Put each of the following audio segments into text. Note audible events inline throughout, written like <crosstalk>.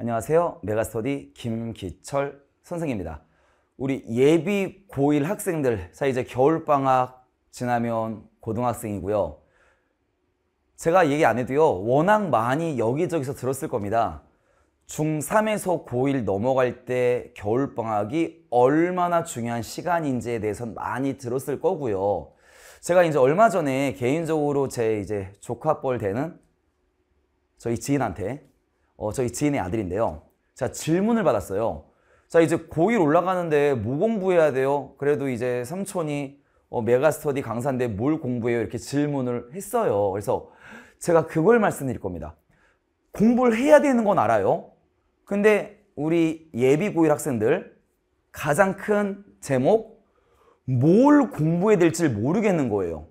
안녕하세요. 메가스터디 김기철 선생입니다. 우리 예비 고1 학생들, 자 이제 겨울방학 지나면 고등학생이고요. 제가 얘기 안 해도요. 워낙 많이 여기저기서 들었을 겁니다. 중3에서 고1 넘어갈 때 겨울방학이 얼마나 중요한 시간인지에 대해선 많이 들었을 거고요. 제가 이제 얼마 전에 개인적으로 제 이제 조카뻘 되는 저희 지인한테 어, 저희 지인의 아들인데요. 자, 질문을 받았어요. 자, 이제 고1 올라가는데 뭐 공부해야 돼요? 그래도 이제 삼촌이 어, 메가스터디 강사인데 뭘 공부해요? 이렇게 질문을 했어요. 그래서 제가 그걸 말씀드릴 겁니다. 공부를 해야 되는 건 알아요. 근데 우리 예비 고1 학생들 가장 큰 제목 뭘 공부해야 될지 모르겠는 거예요.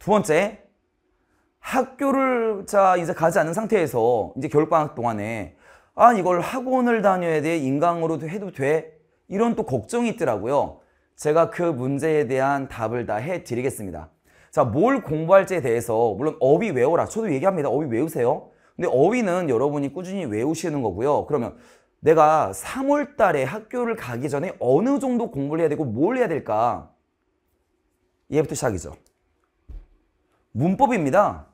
두 번째, 학교를 자 이제 가지 않은 상태에서 이제 겨울방학 동안에 아 이걸 학원을 다녀야 돼 인강으로도 해도 돼 이런 또 걱정이 있더라고요 제가 그 문제에 대한 답을 다 해드리겠습니다 자 뭘 공부할지에 대해서 물론 어휘 외워라 저도 얘기합니다 어휘 외우세요 근데 어휘는 여러분이 꾸준히 외우시는 거고요 그러면 내가 3월 달에 학교를 가기 전에 어느 정도 공부를 해야 되고 뭘 해야 될까 얘부터 시작이죠 문법입니다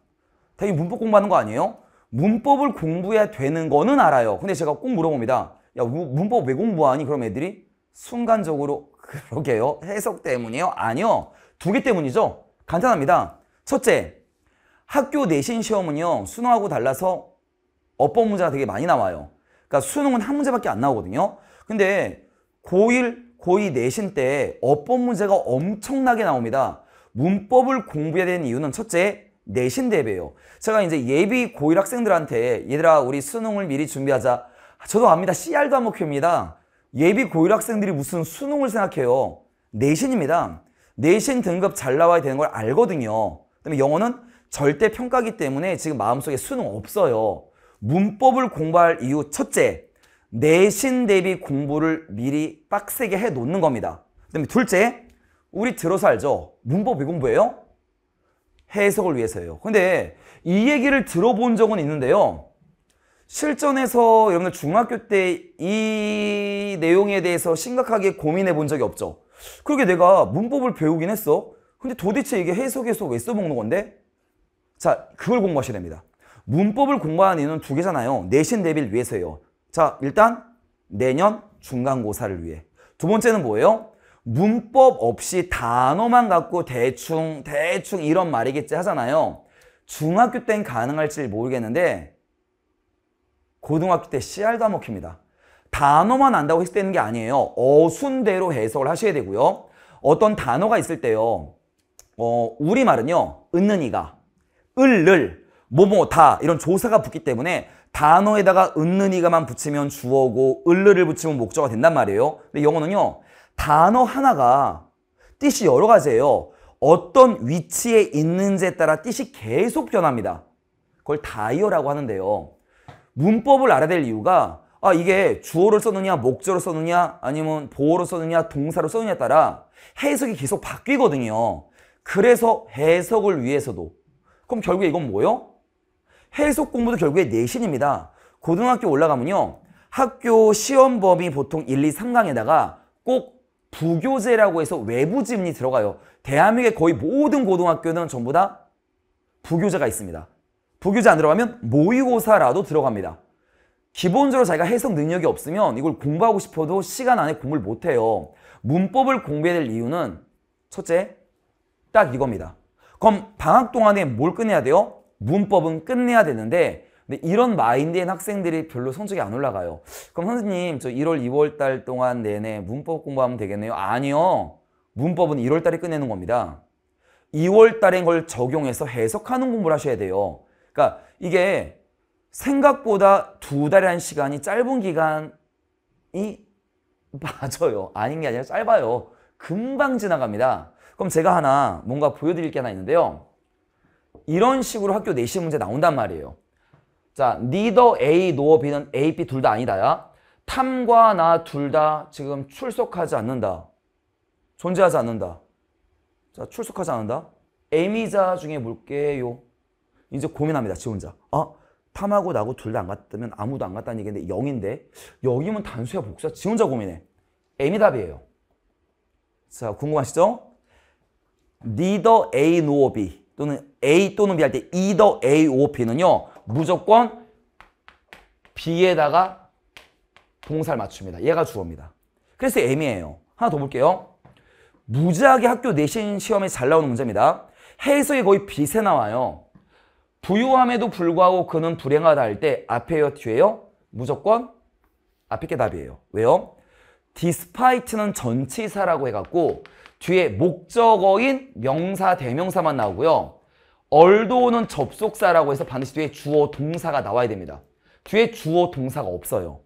당연히 문법 공부하는 거 아니에요? 문법을 공부해야 되는 거는 알아요. 근데 제가 꼭 물어봅니다. 야 문법 왜 공부하니? 그럼 애들이 순간적으로 <laughs> 그러게요. 해석 때문이에요? 아니요. 두 개 때문이죠. 간단합니다. 첫째, 학교 내신 시험은요. 수능하고 달라서 어법 문제가 되게 많이 나와요. 그러니까 수능은 한 문제밖에 안 나오거든요. 근데 고1, 고2 내신 때 어법 문제가 엄청나게 나옵니다. 문법을 공부해야 되는 이유는 첫째, 내신 대비요 제가 이제 예비 고1 학생들한테 얘들아 우리 수능을 미리 준비하자. 아, 저도 압니다. CR도 안먹힙니다 예비 고1 학생들이 무슨 수능을 생각해요. 내신입니다. 내신 등급 잘 나와야 되는 걸 알거든요. 그다음에 영어는 절대 평가기 때문에 지금 마음속에 수능 없어요. 문법을 공부할 이유 첫째, 내신 대비 공부를 미리 빡세게 해 놓는 겁니다. 그다음에 둘째, 우리 들어서 알죠? 문법 왜 공부해요? 해석을 위해서예요. 근데 이 얘기를 들어본 적은 있는데요. 실전에서 여러분들 중학교 때 이 내용에 대해서 심각하게 고민해 본 적이 없죠. 그러게 내가 문법을 배우긴 했어. 근데 도대체 이게 해석에서 왜 써먹는 건데? 자, 그걸 공부하셔야 됩니다. 문법을 공부하는 이유는 두 개잖아요. 내신 대비를 위해서예요. 자, 일단 내년 중간고사를 위해. 두 번째는 뭐예요? 문법 없이 단어만 갖고 대충 대충 이런 말이겠지 하잖아요. 중학교 땐 가능할지 모르겠는데 고등학교 때씨알과안 먹힙니다. 단어만 안다고 해석되는 게 아니에요. 어순대로 해석을 하셔야 되고요. 어떤 단어가 있을 때요. 어, 우리말은요. 은는이가, 을을 뭐뭐 다 이런 조사가 붙기 때문에 단어에다가 은는이가만 붙이면 주어고 을르를 붙이면 목적어가 된단 말이에요. 근데 영어는요. 단어 하나가 뜻이 여러 가지예요. 어떤 위치에 있는지에 따라 뜻이 계속 변합니다. 그걸 다이어라고 하는데요. 문법을 알아야 될 이유가 아 이게 주어를 썼느냐 목적를 썼느냐 아니면 보어를 썼느냐 동사를 썼느냐에 따라 해석이 계속 바뀌거든요. 그래서 해석을 위해서도 그럼 결국에 이건 뭐예요? 해석 공부도 결국에 내신입니다. 고등학교 올라가면요. 학교 시험 범위 보통 1, 2, 3강에다가 꼭 부교재라고 해서 외부 지문이 들어가요. 대한민국의 거의 모든 고등학교는 전부 다 부교재가 있습니다. 부교재 안 들어가면 모의고사라도 들어갑니다. 기본적으로 자기가 해석 능력이 없으면 이걸 공부하고 싶어도 시간 안에 공부를 못해요. 문법을 공부해야 될 이유는 첫째, 딱 이겁니다. 그럼 방학 동안에 뭘 끝내야 돼요? 문법은 끝내야 되는데 근데 이런 마인드인 학생들이 별로 성적이 안 올라가요. 그럼 선생님 저 1월 2월 달 동안 내내 문법 공부하면 되겠네요. 아니요. 문법은 1월 달에 끝내는 겁니다. 2월 달인 걸 적용해서 해석하는 공부를 하셔야 돼요. 그러니까 이게 생각보다 두 달이라는 시간이 짧은 기간이 <laughs> 맞아요. 아닌 게 아니라 짧아요. 금방 지나갑니다. 그럼 제가 하나 뭔가 보여드릴 게 하나 있는데요. 이런 식으로 학교 내신 문제 나온단 말이에요. 자, neither A nor B는 A, B 둘 다 아니다야. 탐과 나 둘 다 지금 출석하지 않는다. 존재하지 않는다. 자, 출석하지 않는다. M이자 중에 뭘게요? 이제 고민합니다, 지 혼자. 아, 탐하고 나고 둘 다 안 갔다면 아무도 안 갔다는 얘기인데 0인데 여기면 단수야 복수야? 지 혼자 고민해. M이 답이에요. 자, 궁금하시죠? neither A nor B 또는 A 또는 B 할 때 either A or B는요. 무조건 B에다가 동사를 맞춥니다. 얘가 주어입니다. 그래서 M이에요. 하나 더 볼게요. 무지하게 학교 내신 시험에 잘 나오는 문제입니다. 해석이 거의 빛에 나와요. 부유함에도 불구하고 그는 불행하다 할 때 앞에요 뒤에요? 무조건 앞에 게 답이에요. 왜요? 디스파이트는 전치사라고 해갖고 뒤에 목적어인 명사 대명사만 나오고요. 얼도는 접속사라고 해서 반드시 뒤에 주어 동사가 나와야 됩니다. 뒤에 주어 동사가 없어요.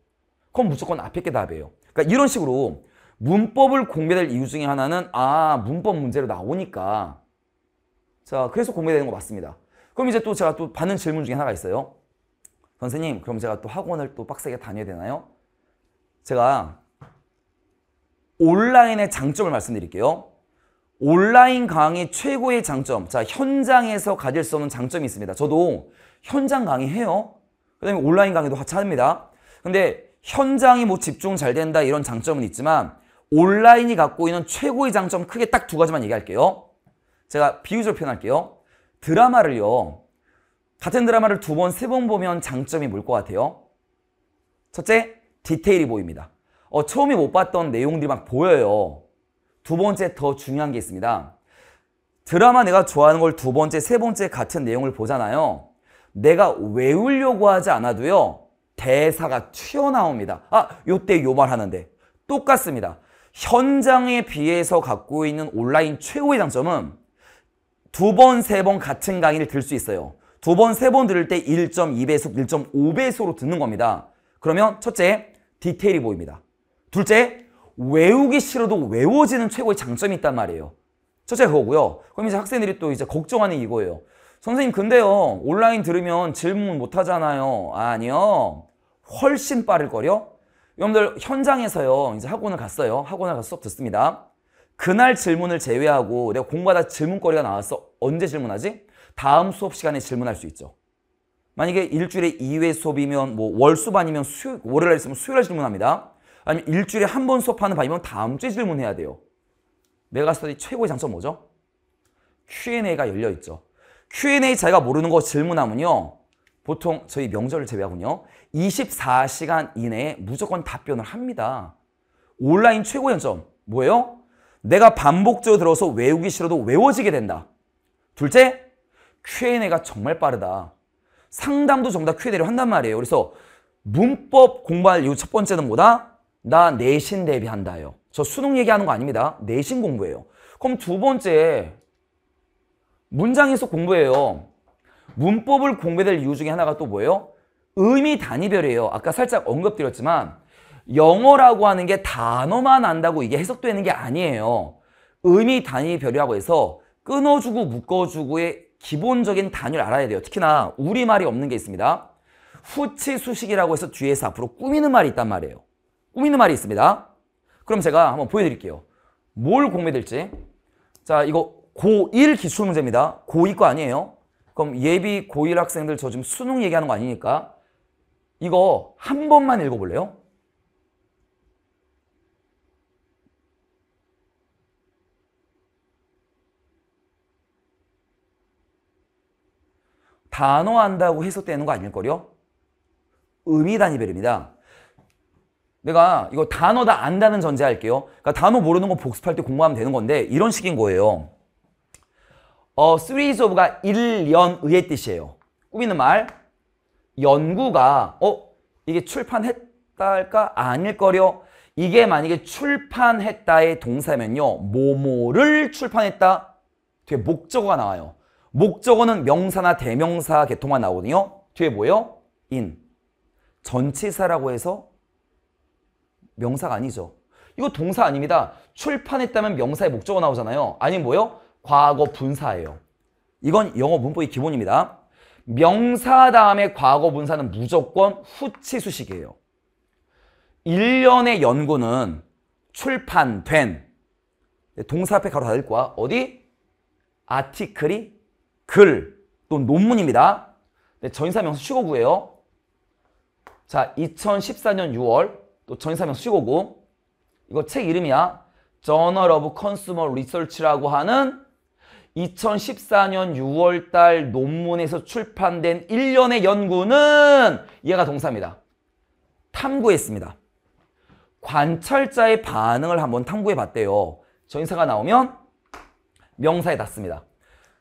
그럼 무조건 앞에 게 답이에요. 그러니까 이런 식으로 문법을 공개될 이유 중에 하나는 아 문법 문제로 나오니까 자 그래서 공개되는 거 맞습니다. 그럼 이제 또 제가 또 받는 질문 중에 하나가 있어요. 선생님 그럼 제가 또 학원을 또 빡세게 다녀야 되나요? 제가 온라인의 장점을 말씀드릴게요. 온라인 강의 최고의 장점. 자, 현장에서 가질 수 없는 장점이 있습니다. 저도 현장 강의 해요. 그 다음에 온라인 강의도 같이 합니다. 근데 현장이 뭐 집중 잘 된다 이런 장점은 있지만 온라인이 갖고 있는 최고의 장점 크게 딱 두 가지만 얘기할게요. 제가 비유적으로 표현할게요. 드라마를요. 같은 드라마를 두 번, 세 번 보면 장점이 뭘 것 같아요? 첫째, 디테일이 보입니다. 어, 처음에 못 봤던 내용들이 막 보여요. 두 번째 더 중요한 게 있습니다. 드라마 내가 좋아하는 걸 두 번째, 세 번째 같은 내용을 보잖아요. 내가 외우려고 하지 않아도요. 대사가 튀어나옵니다. 아, 요때 요 말 하는데. 똑같습니다. 현장에 비해서 갖고 있는 온라인 최고의 장점은 두 번, 세 번 같은 강의를 들 수 있어요. 두 번, 세 번 들을 때 1.2배속, 1.5배속으로 듣는 겁니다. 그러면 첫째, 디테일이 보입니다. 둘째, 외우기 싫어도 외워지는 최고의 장점이 있단 말이에요. 첫째 그거고요. 그럼 이제 학생들이 또 이제 걱정하는 이거예요. 선생님 근데요 온라인 들으면 질문 못하잖아요. 아니요. 훨씬 빠를 거려 여러분들 현장에서요 이제 학원을 갔어요. 학원을 가서 수업 듣습니다. 그날 질문을 제외하고 내가 공부하다 질문거리가 나왔어. 언제 질문하지? 다음 수업 시간에 질문할 수 있죠. 만약에 일주일에 2회 수업이면 뭐 월수반이면 수요, 월요일 날 있으면 수요일 날 질문합니다. 아니면 일주일에 한 번 수업하는 방이면 다음 주에 질문해야 돼요. 메가스터디 최고의 장점 뭐죠? Q&A가 열려있죠. Q&A 자기가 모르는 거 질문하면요. 보통 저희 명절을 제외하군요. 24시간 이내에 무조건 답변을 합니다. 온라인 최고의 장점 뭐예요? 내가 반복적으로 들어서 외우기 싫어도 외워지게 된다. 둘째, Q&A가 정말 빠르다. 상담도 정답 Q&A를 한단 말이에요. 그래서 문법 공부할 이유 첫 번째는 뭐다? 나 내신 대비한다요. 저 수능 얘기하는 거 아닙니다. 내신 공부예요. 그럼 두 번째 문장에서 공부해요. 문법을 공부해야 될 이유 중에 하나가 또 뭐예요? 의미 단위별이에요. 아까 살짝 언급드렸지만 영어라고 하는 게 단어만 안다고 이게 해석되는 게 아니에요. 의미 단위별이라고 해서 끊어주고 묶어주고의 기본적인 단위를 알아야 돼요. 특히나 우리말이 없는 게 있습니다. 후치 수식이라고 해서 뒤에서 앞으로 꾸미는 말이 있단 말이에요. 꾸미는 말이 있습니다. 그럼 제가 한번 보여드릴게요. 뭘 공부될지. 자, 이거 고1 기출문제입니다. 고2거 아니에요. 그럼 예비 고1 학생들 저 지금 수능 얘기하는 거 아니니까 이거 한 번만 읽어볼래요? 단어한다고 해석되는 거 아닐걸요? 의미단위별입니다. 내가 이거 단어 다 안다는 전제할게요. 그러니까 단어 모르는 거 복습할 때 공부하면 되는 건데 이런 식인 거예요. 어, series of가 1년의 뜻이에요. 꾸미는 말, 연구가 어 이게 출판했다 할까? 아닐거려. 이게 만약에 출판했다의 동사면요. 모모를 출판했다. 뒤에 목적어가 나와요. 목적어는 명사나 대명사 계통만 나오거든요. 뒤에 뭐예요? 인. 전치사라고 해서 명사가 아니죠. 이거 동사 아닙니다. 출판했다면 명사의 목적어 나오잖아요. 아니 뭐요? 과거 분사예요. 이건 영어 문법의 기본입니다. 명사 다음에 과거 분사는 무조건 후치수식이에요. 1년의 연구는 출판된 네, 동사 앞에 가로 닫을 거야. 어디? 아티클이 글또 논문입니다. 네, 전사 명사 추고구예요. 자, 2014년 6월 또 전이사명 수식 오고 이거 책 이름이야. 저널 오브 컨슈머 리서치라고 하는 2014년 6월달 논문에서 출판된 1년의 연구는 얘가 동사입니다. 탐구했습니다. 관찰자의 반응을 한번 탐구해 봤대요. 전사가 나오면 명사에 닿습니다.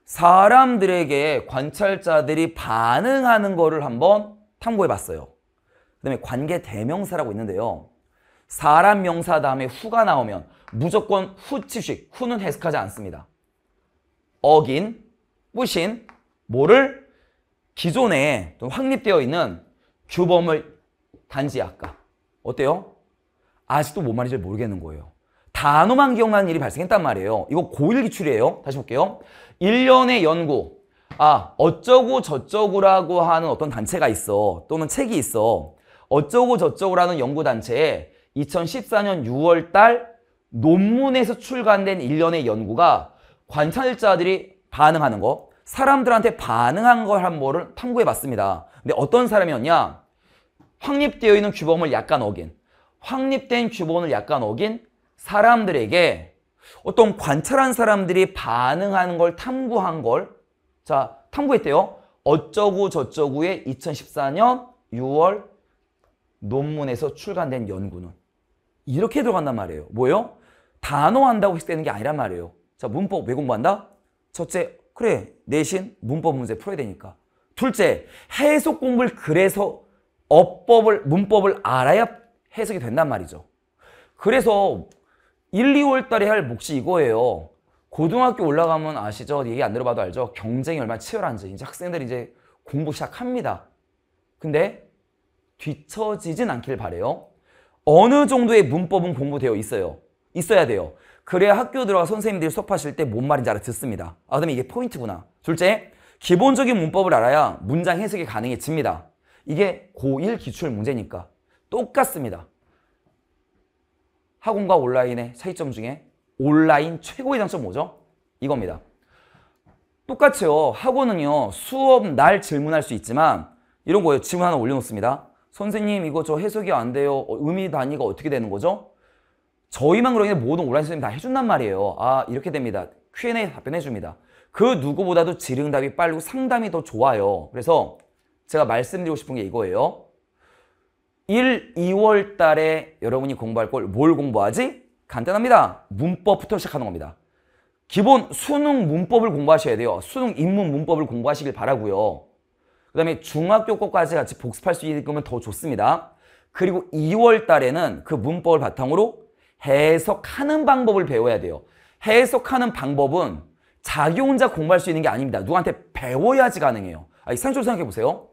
사람들에게 관찰자들이 반응하는 거를 한번 탐구해 봤어요. 그다음에 관계 대명사라고 있는데요. 사람 명사 다음에 후가 나오면 무조건 후치식, 후는 해석하지 않습니다. 어긴, 뿌신, 뭐를 기존에 확립되어 있는 규범을 단지 아까 어때요? 아직도 뭔 말인지 모르겠는 거예요. 단어만 기억나는 일이 발생했단 말이에요. 이거 고1 기출이에요. 다시 볼게요. 1년의 연구. 아, 어쩌고 저쩌고라고 하는 어떤 단체가 있어. 또는 책이 있어. 어쩌고 저쩌고라는 연구단체에 2014년 6월 달 논문에서 출간된 일련의 연구가 관찰자들이 반응하는 거, 사람들한테 반응한 걸한번를 탐구해 봤습니다. 근데 어떤 사람이었냐? 확립되어 있는 규범을 약간 어긴, 확립된 규범을 약간 어긴 사람들에게 어떤 관찰한 사람들이 반응하는 걸 탐구한 걸, 자, 탐구했대요. 어쩌고 저쩌고의 2014년 6월 논문에서 출간된 연구는 이렇게 들어간단 말이에요. 뭐요? 단어 한다고 했을 되는 게 아니란 말이에요. 자, 문법 왜 공부한다? 첫째, 그래, 내신 문법 문제 풀어야 되니까. 둘째, 해석 공부를 그래서 어법을, 문법을 알아야 해석이 된단 말이죠. 그래서 1, 2월 달에 할 몫이 이거예요. 고등학교 올라가면 아시죠? 얘기 안 들어봐도 알죠? 경쟁이 얼마나 치열한지. 이제 학생들이 이제 공부 시작합니다. 근데 뒤처지진 않길 바래요. 어느 정도의 문법은 공부되어 있어요. 있어야 돼요. 그래야 학교 들어와 선생님들이 수업하실 때 뭔 말인지 알아 듣습니다. 아, 그다음 이게 포인트구나. 둘째, 기본적인 문법을 알아야 문장 해석이 가능해집니다. 이게 고1 기출 문제니까 똑같습니다. 학원과 온라인의 차이점 중에 온라인 최고의 장점 뭐죠? 이겁니다. 똑같아요 학원은요. 수업 날 질문할 수 있지만 이런 거예요. 질문 하나 올려놓습니다. 선생님 이거 저 해석이 안 돼요. 어, 의미 단위가 어떻게 되는 거죠? 저희만 그러는데 모든 온라인 선생님 다 해준단 말이에요. 아 이렇게 됩니다. Q&A 답변해 줍니다. 그 누구보다도 질응답이 의 빠르고 상담이 더 좋아요. 그래서 제가 말씀드리고 싶은 게 이거예요. 1, 2월 달에 여러분이 공부할 걸 뭘 공부하지? 간단합니다. 문법부터 시작하는 겁니다. 기본 수능 문법을 공부하셔야 돼요. 수능 입문 문법을 공부하시길 바라고요. 그 다음에 중학교 거까지 같이 복습할 수 있으면 게더 좋습니다. 그리고 2월 달에는 그 문법을 바탕으로 해석하는 방법을 배워야 돼요. 해석하는 방법은 자기 혼자 공부할 수 있는 게 아닙니다. 누구한테 배워야지 가능해요. 아니, 상식적으로 생각해보세요.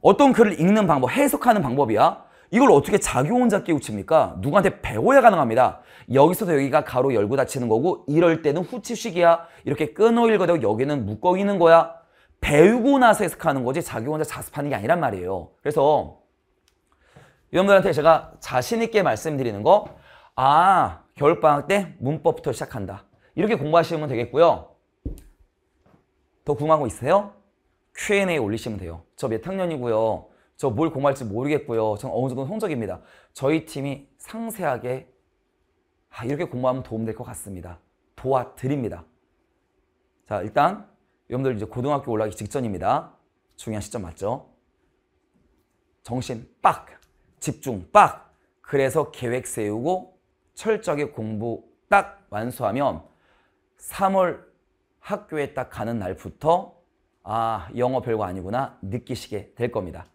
어떤 글을 읽는 방법, 해석하는 방법이야. 이걸 어떻게 자기 혼자 깨우칩니까? 누구한테 배워야 가능합니다. 여기서도 여기가 가로 열고 닫히는 거고 이럴 때는 후치식이야. 이렇게 끊어 읽어도 여기는 묶어 있는 거야. 배우고 나서 해석하는 거지 자기 혼자 자습하는 게 아니란 말이에요. 그래서 여러분들한테 제가 자신 있게 말씀드리는 거 아, 겨울방학 때 문법부터 시작한다. 이렇게 공부하시면 되겠고요. 더 궁금한 거 있으세요? Q&A 올리시면 돼요. 저 몇 학년이고요. 저 뭘 공부할지 모르겠고요. 저는 어느 정도 성적입니다. 저희 팀이 상세하게 아, 이렇게 공부하면 도움될 것 같습니다. 도와드립니다. 자, 일단 여러분들 이제 고등학교 올라가기 직전입니다. 중요한 시점 맞죠? 정신 빡! 집중 빡! 그래서 계획 세우고 철저하게 공부 딱 완수하면 3월 학교에 딱 가는 날부터 아, 영어 별거 아니구나 느끼시게 될 겁니다.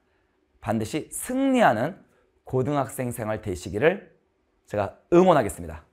반드시 승리하는 고등학생 생활 되시기를 제가 응원하겠습니다.